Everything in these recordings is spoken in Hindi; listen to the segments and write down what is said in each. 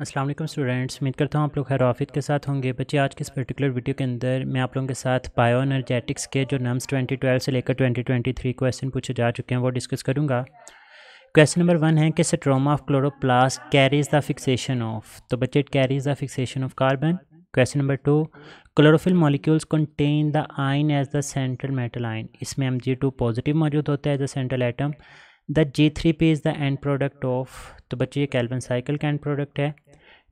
असलम स्टूडेंट्स उम्मीद करता हूँ आप लोग हराफित के साथ होंगे बच्चे आज के इस पर्टिकुलर वीडियो के अंदर मैं आप लोगों के साथ बायो एनर्जेटिक्स के जो नम्स 2012 से लेकर 2023 क्वेश्चन पूछे जा चुके हैं वो डिस्कस करूँगा क्वेश्चन नंबर वन है कि stroma of chloroplast carries the fixation of तो बच्चे it carries the fixation of carbon question number two chlorophyll molecules contain the ion as the central metal ion इसमें एम जी टू पॉजिटिव मौजूद होता है as the central atom the G three P is the end product of तो बच्चे ये कैल्बन साइकिल का एंड प्रोडक्ट है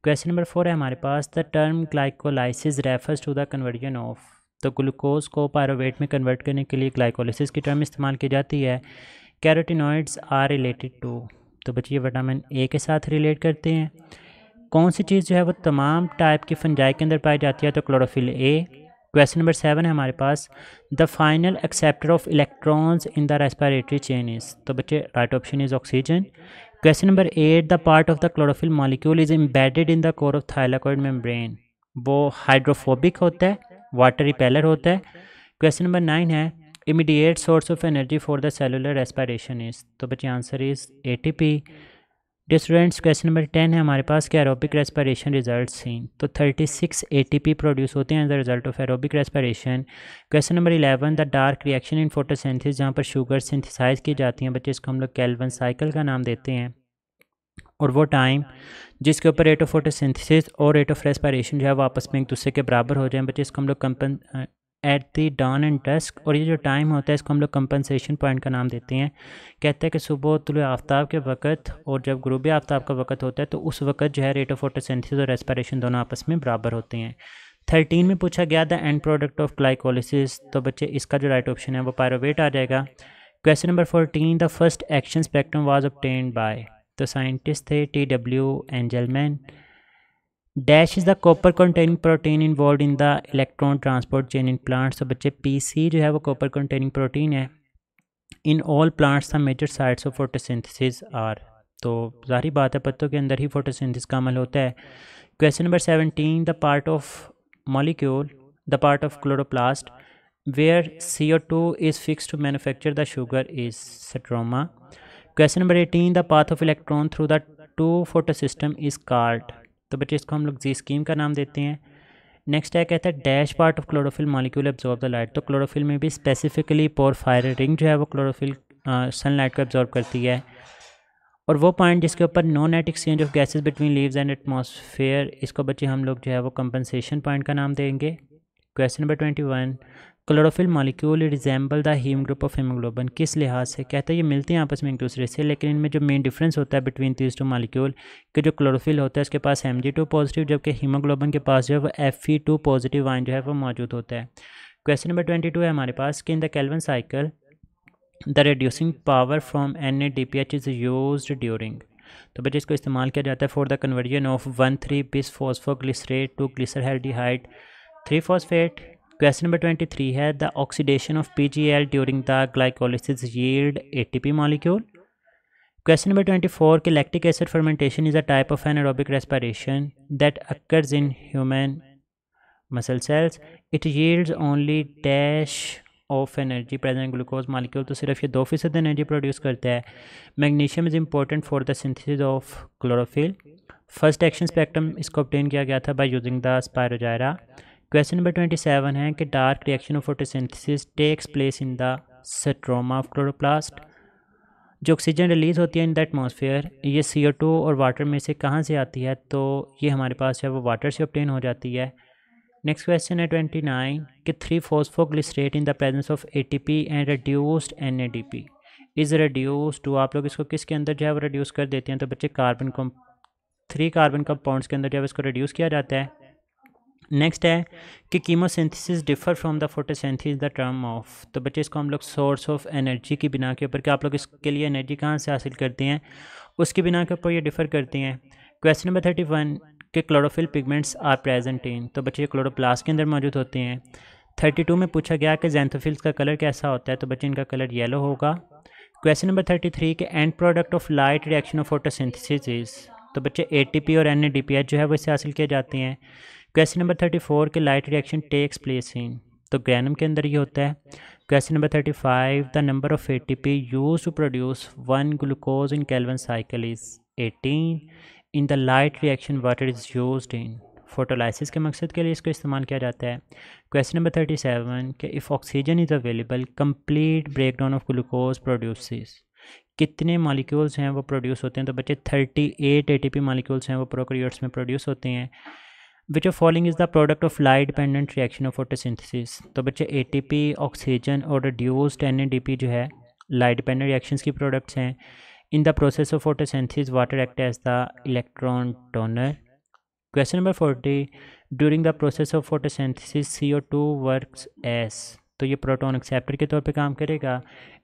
क्वेश्चन नंबर फोर है हमारे पास the term glycolysis refers to the conversion of तो ग्लूकोज को पायरोवेट में कन्वर्ट करने के लिए ग्लाइकोलाइसिस की टर्म इस्तेमाल की जाती है कैरोटिनॉइड्स आर रिलेटेड टू तो बच्चे विटामिन ए के साथ रिलेट करते हैं कौन सी चीज़ जो है वो तमाम टाइप की फंजाई के अंदर पाई जाती है तो chlorophyll A question number seven है हमारे पास the final acceptor of electrons in the respiratory chain is तो बच्चे right option is oxygen question number eight the part of the chlorophyll molecule is embedded in the core of thylakoid membrane वो हाइड्रोफोबिक होता है वाटर रिपेलर होता है क्वेश्चन नंबर नाइन है immediate source of energy for the cellular aspiration is तो बच्चे answer is a T P day students question number ten है हमारे पास कि एरोबिक रेस्पिरेशन रिजल्ट सीन तो thirty six A T P produce होते हैं as the result of aerobic respiration question number eleven the dark reaction in photosynthesis जहाँ पर शुगर सिंथिसाइज की जाती हैं बच्चे इसको हम लोग कैलवन साइकिल का नाम देते हैं और वो टाइम जिसके ऊपर रेट ऑफ फोटोसिंथिस और रेट ऑफ रेस्पायरेशन जो है वापस में एक दूसरे के बराबर हो जाए बच्चे इसको हम लोग कंपन at the dawn and dusk और ये जो टाइम होता है इसको हम लोग कंपनसेशन पॉइंट का नाम देते हैं कहते हैं कि सुबह तुल आफ्ताब के वक्त और जब ग्रुब आफ्ताब का वक्त होता है तो उस वक्त जो है रेट ऑफ ऑटोसेंथिस और रेस्परेशन दोनों आपस में बराबर होते हैं थर्टीन में पूछा गया the end product of glycolysis तो बच्चे इसका जो राइट ऑप्शन है वो पायरोवेट आ जाएगा question number fourteen the first action spectrum was obtained by तो साइंटिस्ट थे T W Engelmann dash is the copper containing protein involved in the electron transport chain in plants तो बच्चे पीसी जो है वो कॉपर कंटेनिंग प्रोटीन है in all plants the major sites of photosynthesis are तो जाहिर बात है पत्तों के अंदर ही फोटोसिंथेसिस का अमल होता है question number seventeen the part of molecule the part of chloroplast where C O two is fix to manufacture the sugar is stroma question number eighteen the path of electron through the two photosystem is called तो बच्चे इसको हम लोग जी स्कीम का नाम देते हैं नेक्स्ट है कहता है dash part of chlorophyll molecule absorb the light तो क्लोरोफिल में भी स्पेसिफिकली पोर फायर रिंग जो है वो क्लोरोफिल सनलाइट को एब्जॉर्ब करती है और वो पॉइंट जिसके ऊपर no net exchange of gases between leaves and atmosphere इसको बच्चे हम लोग जो है वो कंपनसेशन पॉइंट का नाम देंगे question number twenty one chlorophyll molecule resemble the haem group of haemoglobin किस लिहाज से कहते हैं ये मिलते हैं आपस में एक दूसरे से लेकिन इनमें जो मेन डिफरेंस होता है बिटवीन तीस टू मालिक्यूल कि जो क्लोरोफिल होता है उसके पास एम जी टू पॉजिटिव जबकि हीमोग्लोबन के पास जो है वो F E to positive ion जो है वो मौजूद होता है क्वेश्चन नंबर ट्वेंटी टू है हमारे पास कि in the Calvin cycle the reducing power from N A D P H is use during तो बच्चे इसको इस्तेमाल किया जाता है for the conversion of one three bis phosphoglycerate to height three phosphate question number twenty three है the oxidation of P G L during the glycolysis yield A T P molecule number twenty four के lactic acid fermentation is a type of anaerobic respiration that occurs in human muscle cells it yield only dash of energy present glucose molecule तो सिर्फ ये दो फीसद एनर्जी प्रोड्यूस करता है magnesium is important for the synthesis of chlorophyll first action spectrum इसको ऑप्टेन किया गया था by using the spirogyra question number twenty seven है कि dark reaction of photosynthesis takes place in the stroma of chloroplast जो ऑक्सीजन रिलीज़ होती है इन द एटमोसफेयर ये सी ओ टू और वाटर में से कहाँ से आती है तो ये हमारे पास है वो वाटर से ऑप्टेन हो जाती है नेक्स्ट क्वेश्चन है ट्वेंटी नाइन कि three phosphoglycerate in the presence of A T P and reduced N A D P is reduce to आप लोग इसको किसके अंदर जो है वो रिड्यूस कर देते हैं तो बच्चे कार्बन कॉम थ्री कार्बन कंपाउंड्स के अंदर जो है इसको रिड्यूस किया जाता है नेक्स्ट है कि chemosynthesis differ from the photosynthesis the term of तो बच्चे इसको हम लोग सोर्स ऑफ एनर्जी की बिना के ऊपर कि आप लोग इसके लिए एनर्जी कहाँ से हासिल करते हैं उसकी बिना के ऊपर ये डिफ़र करती हैं क्वेश्चन नंबर थर्टी वन के chlorophyll pigments are present in तो बच्चे क्लोरोप्लास के अंदर मौजूद होते हैं थर्टी टू में पूछा गया कि जैंथोफिल्स का कलर कैसा होता है तो बच्चे इनका कलर येलो होगा क्वेश्चन नंबर थर्टी थ्री के end product of light reaction of photosynthesis तो बच्चे एटीपी और एनएडीपीएच जो है वो इससे हासिल किए जाते हैं क्वेश्चन नंबर थर्टी फोर के light reaction takes place in तो ग्रैनम के अंदर ये होता है question number thirty five the number of A T P use to produce one glucose in Calvin cycle is eighteen in the light reaction water is use in photolysis के मकसद के लिए इसको इस्तेमाल किया जाता है क्वेश्चन नंबर थर्टी सेवन के if oxygen is available complete break down of glucose produces कितने मालिक्यूल्स हैं वो प्रोड्यूस होते हैं तो बच्चे thirty eight A T P molecules हैं वो प्रोक्रियोट्स में प्रोड्यूस होते हैं which of following is the product of light dependent reaction of photosynthesis तो बच्चे एटीपी ऑक्सीजन और रिड्यूस्ड एनएडीपी जो है लाइट डिपेंडेंट रिएक्शंस की प्रोडक्ट्स हैं in the process of photosynthesis water act as the electron donor question number forty during the process of photosynthesis C O two work as तो ये प्रोटोन एक्सेप्टर के तौर पर काम करेगा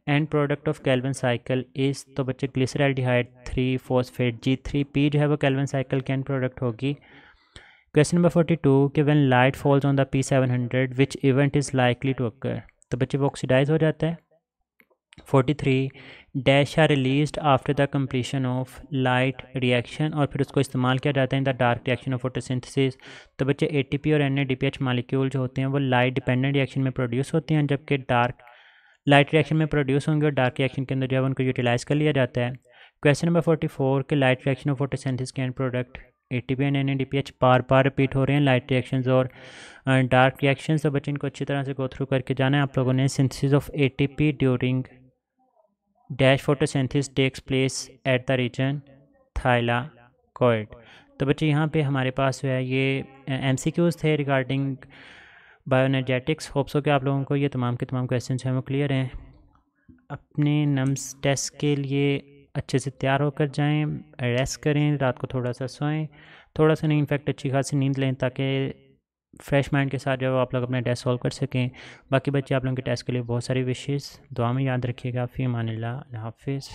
end product of Calvin cycle is तो बच्चे glyceraldehyde three phosphate G three P जो है वो कैलवन साइकिल के एंड प्रोडक्ट होगी क्वेश्चन नंबर फोर्टी टू कि when light falls on the P seven hundred which event is likely to occur तो बच्चे वो ऑक्सीडाइज हो जाता है forty three dash are release after the completion of light reaction और फिर उसको इस्तेमाल किया जाता है in the dark reaction of photosynthesis तो बच्चे ए टी पी और N A D P H molecule जो होते हैं वो लाइट डिपेंडेंट रिएक्शन में प्रोड्यूस होते हैं जबकि डार्क लाइट रिएक्शन में प्रोड्यूस होंगे और डार्क रिएक्शन के अंदर जो है उनको यूटिलाइज़ कर लिया जाता है क्वेश्चन नंबर फोर्टी फोर के लाइट रिएक्शन ऑफ फोटोसिंथेसिस के end product A T P and N A D P H पार पार रिपीट हो रहे हैं लाइट रिएक्शंस और डार्क रिएक्शंस तो बच्चे इनको अच्छी तरह से गो थ्रू करके जाना है आप लोगों ने synthesis of A T P during dash photosynthesis takes place at the region thylakoid तो बच्चे यहाँ पे हमारे पास जो है ये एम सी क्यूज़ थे रिगार्डिंग बायोनर्जेटिक्स होप्स हो कि आप लोगों को ये तमाम के तमाम क्वेश्चन हैं वो क्लियर हैं अपने नम्स टेस्ट के लिए अच्छे से तैयार होकर जाएं रेस्ट करें रात को थोड़ा सा सोएं थोड़ा सा नहीं इनफैक्ट अच्छी खासी नींद लें ताकि फ्रेश माइंड के साथ जो आप लोग अपना टेस्ट सॉल्व कर सकें बाकी बच्चे आप लोगों के टेस्ट के लिए बहुत सारी विशेष दुआ में याद रखिएगा फ़ी मानिल्ला हाफिज़